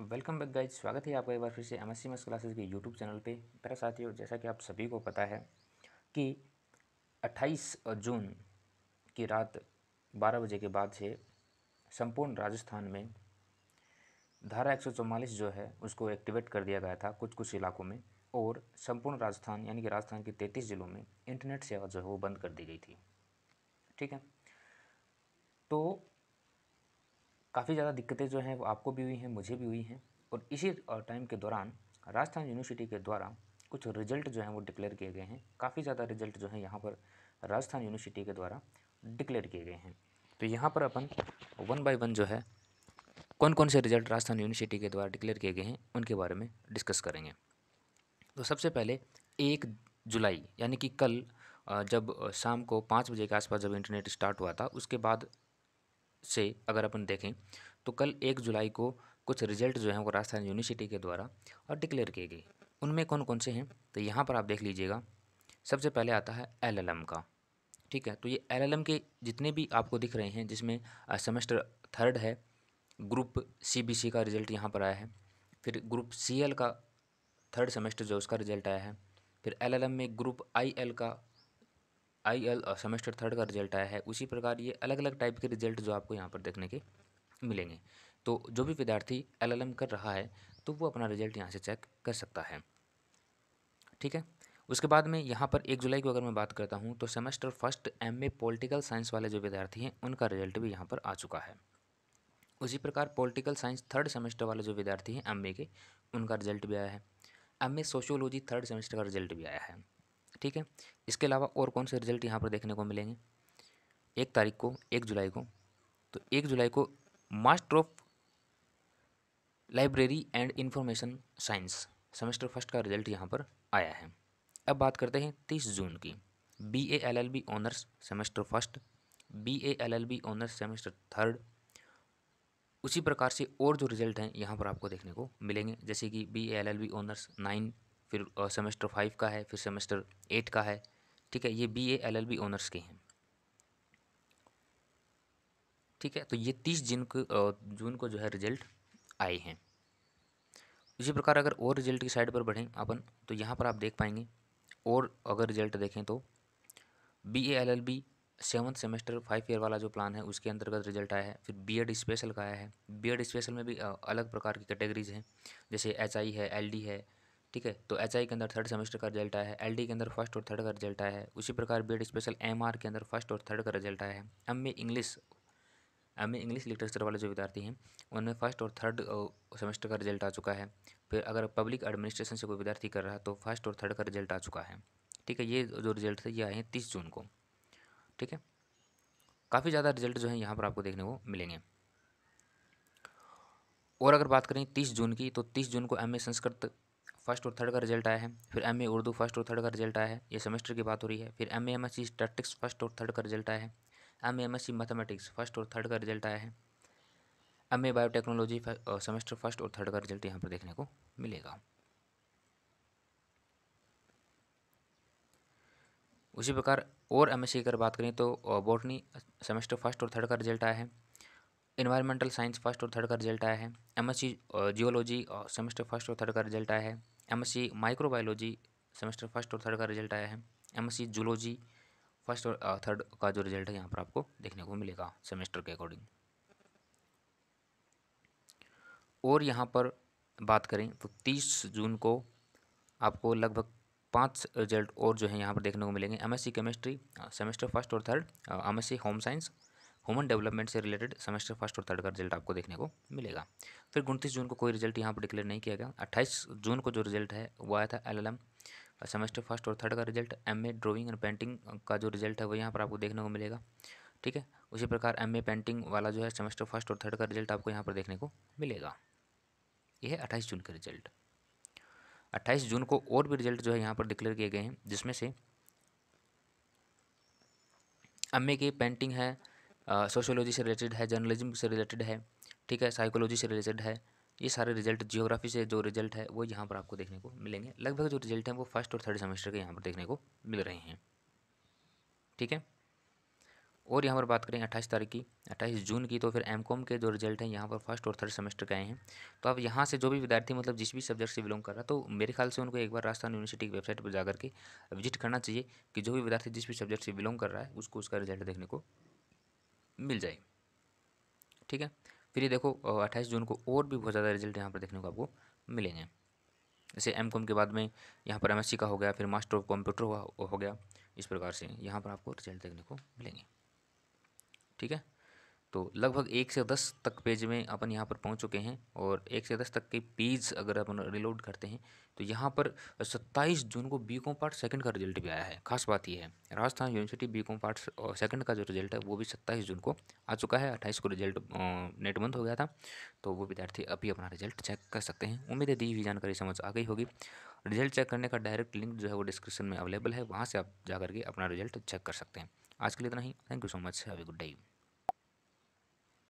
welcome back guys स्वागत है आपका एक बार फिर से एम एस सी मस क्लासेज के यूट्यूब चैनल पे मेरा साथियों जैसा कि आप सभी को पता है कि 28 जून की रात 12 बजे के बाद से संपूर्ण राजस्थान में धारा एक जो है उसको एक्टिवेट कर दिया गया था कुछ कुछ इलाकों में और संपूर्ण राजस्थान यानी कि राजस्थान के तैंतीस जिलों में इंटरनेट सेवा जो है वो बंद कर दी गई थी ठीक है तो काफ़ी ज़्यादा दिक्कतें जो हैं वो आपको भी हुई हैं मुझे भी हुई हैं और इसी टाइम के दौरान राजस्थान यूनिवर्सिटी के द्वारा कुछ रिजल्ट जो हैं वो डिक्लेयर किए गए हैं काफ़ी ज़्यादा रिजल्ट जो हैं यहाँ पर राजस्थान यूनिवर्सिटी के द्वारा डिक्लेयर किए गए हैं तो यहाँ पर अपन वन बाई वन जो है कौन कौन से रिजल्ट राजस्थान यूनिवर्सिटी के द्वारा डिक्लेयर किए गए हैं उनके बारे में डिस्कस करेंगे तो सबसे पहले एक जुलाई यानी कि कल जब शाम को पाँच बजे के आसपास जब इंटरनेट स्टार्ट हुआ था उसके बाद से अगर अपन देखें तो कल एक जुलाई को कुछ रिजल्ट जो हैं वो राजस्थान यूनिवर्सिटी के द्वारा और डिक्लेयर किए गए उनमें कौन कौन से हैं तो यहाँ पर आप देख लीजिएगा सबसे पहले आता है एलएलएम का ठीक है तो ये एलएलएम के जितने भी आपको दिख रहे हैं जिसमें सेमेस्टर थर्ड है ग्रुप सीबीसी का रिजल्ट यहाँ पर आया है फिर ग्रुप सीएल का थर्ड सेमेस्टर जो उसका रिजल्ट आया है फिर एलएलएम में ग्रुप आईएल का आई एल और सेमेस्टर थर्ड का रिजल्ट आया है उसी प्रकार ये अलग अलग टाइप के रिजल्ट जो आपको यहाँ पर देखने के मिलेंगे तो जो भी विद्यार्थी एल कर रहा है तो वो अपना रिजल्ट यहाँ से चेक कर सकता है ठीक है उसके बाद में यहाँ पर एक जुलाई को अगर मैं बात करता हूँ तो semester first M A political science वाले जो विद्यार्थी हैं उनका रिजल्ट भी यहाँ पर आ चुका है उसी प्रकार पॉलिटिकल साइंस थर्ड सेमेस्टर वाले जो विद्यार्थी हैं एम के उनका रिजल्ट भी आया है M A sociology third semester का रिजल्ट भी आया है ठीक है इसके अलावा और कौन से रिजल्ट यहाँ पर देखने को मिलेंगे एक तारीख को एक जुलाई को तो एक जुलाई को master of library and information science semester first का रिजल्ट यहाँ पर आया है अब बात करते हैं तीस जून की B A L L B honours semester first B A L L B honours semester third उसी प्रकार से और जो रिजल्ट हैं यहाँ पर आपको देखने को मिलेंगे जैसे कि B A L L B honours nine फिर सेमेस्टर फाइव का है फिर सेमेस्टर एट का है ठीक है ये B A L L B honours के हैं ठीक है तो ये तीस जून को जून को जो है रिजल्ट आए हैं इसी प्रकार अगर और रिजल्ट की साइड पर बढ़ें अपन तो यहाँ पर आप देख पाएंगे और अगर रिजल्ट देखें तो B A L L B seventh semester five year वाला जो प्लान है उसके अंतर्गत रिजल्ट आया है फिर बी एड स्पेशल का आया है बी एड स्पेशल में भी अलग प्रकार की कैटेगरीज हैं जैसे एच आई है एल डी है ठीक है तो एच के अंदर थर्ड सेमेस्टर का रिजल्ट आया है एल के अंदर फर्स्ट और थर्ड का रिजल्ट आया है उसी प्रकार बी स्पेशल एम के अंदर फर्स्ट और थर्ड का रिजल्ट आया है M A English M A English literature वाले जो विद्यार्थी हैं उनमें फर्स्ट और थर्ड सेमेस्टर का रिजल्ट आ चुका है फिर अगर पब्लिक एडमिनिस्ट्रेशन से कोई विद्यार्थी कर रहा है तो फर्स्ट और थर्ड का रिजल्ट आ चुका है ठीक है ये जो रिजल्ट थे ये आए हैं तीस जून को ठीक है काफ़ी ज़्यादा रिजल्ट जो है यहाँ पर आपको देखने को मिलेंगे और अगर बात करें तीस जून की तो तीस जून को एम e संस्कृत फर्स्ट और थर्ड का रिजल्ट आया है फिर एम ए उर्दू फर्स्ट और थर्ड का रिजल्ट आया है ये सेमेस्टर की बात हो रही है फिर M A M S C statistics first और थर्ड का रिजल्ट आया है M A M S C mathematics first और थर्ड का रिजल्ट आया है M A biotechnology semester first और थर्ड का रिजल्ट यहाँ पर देखने को मिलेगा उसी प्रकार और एम एस सी अगर बात करें तो बॉटनी सेमेस्टर फर्स्ट और थर्ड का रिजल्ट आया है इन्वायरमेंटल साइंस फर्स्ट और थर्ड का रिजल्ट आया है M S C geology semester first और थर्ड का रिजल्ट आया है एमएससी माइक्रोबायोलॉजी सेमेस्टर फर्स्ट और थर्ड का रिजल्ट आया है एमएससी जूलॉजी फर्स्ट और थर्ड uh, का जो रिजल्ट है यहाँ पर आपको देखने को मिलेगा सेमेस्टर के अकॉर्डिंग और यहाँ पर बात करें तो तीस जून को आपको लगभग पांच रिजल्ट और जो है यहाँ पर देखने को मिलेंगे एमएससी केमिस्ट्री सेमेस्टर फर्स्ट और third MSc home science human development से रिलेटेड सेमेस्टर फर्स्ट और थर्ड का रिजल्ट आपको देखने को मिलेगा फिर उनतीस जून को कोई रिजल्ट यहाँ पर डिक्लेयर नहीं किया गया अट्ठाईस जून को जो रिजल्ट है वो आया था एल सेमेस्टर फर्स्ट और थर्ड का result M A drawing and painting का जो रिजल्ट है वो यहाँ पर आपको देखने को मिलेगा ठीक है उसी प्रकार एम ए पेंटिंग वाला जो है सेमेस्टर फर्स्ट और थर्ड का रिजल्ट आपको यहाँ पर देखने को मिलेगा ये है अट्ठाईस जून का रिजल्ट अट्ठाईस जून को और भी रिजल्ट जो है यहाँ पर डिक्लेयर किए गए हैं जिसमें से एम ए की पेंटिंग है सोशोलॉजी से रिलेटेड है जर्नलिज्म से रिलेटेड है ठीक है साइकोलॉजी से रिलेटेड है ये सारे रिजल्ट जियोग्राफी से जो रिजल्ट है वो यहाँ पर आपको देखने को मिलेंगे लगभग जो रिजल्ट हैं वो फर्स्ट और थर्ड सेमेस्टर के यहाँ पर देखने को मिल रहे हैं ठीक है और यहाँ पर बात करें अट्ठाईस तारीख की अट्ठाईस जून की तो फिर एम कॉम के जो रिजल्ट हैं यहाँ पर फर्स्ट और थर्ड सेमेस्टर के आए हैं तो आप यहाँ से जो भी विद्यार्थी मतलब जिस भी सब्जेक्ट से बिलोंग कर रहा तो मेरे ख्याल से उनको एक बार राजस्थान यूनिवर्सिटी की वेबसाइट पर जाकर के विजिट करना चाहिए कि जो भी विद्यार्थी जिस भी सब्जेक्ट से बिलोंग कर रहा है उसको उसका रिजल्ट देखने को मिल जाए ठीक है फिर ये देखो अट्ठाईस जून को और भी बहुत ज़्यादा रिजल्ट यहाँ पर देखने को आपको मिलेंगे जैसे एम के बाद में यहाँ पर एम का हो गया फिर मास्टर ऑफ कंप्यूटर हो, हो गया इस प्रकार से यहाँ पर आपको रिजल्ट देखने को मिलेंगे ठीक है तो लगभग एक से दस तक पेज में अपन यहाँ पर पहुँच चुके हैं और एक से दस तक के पेज अगर अपन रिलोड करते हैं तो यहाँ पर सत्ताईस जून को बी कॉम पार्ट सेकंड का रिजल्ट भी आया है खास बात यह है Rajasthan university B com part second का जो रिजल्ट है वो भी सत्ताईस जून को आ चुका है अट्ठाईस को रिजल्ट नेट बंद हो गया था तो वो विद्यार्थी अभी अपना रिजल्ट चेक कर सकते हैं उम्मीद है दी हुई जानकारी समझ आ गई होगी रिजल्ट चेक करने का डायरेक्ट लिंक जो है वो डिस्क्रिप्शन में अवेलेबल है वहाँ से आप जा करके अपना रिजल्ट चेक कर सकते हैं आज के लिए इतना ही thank you so much have a good day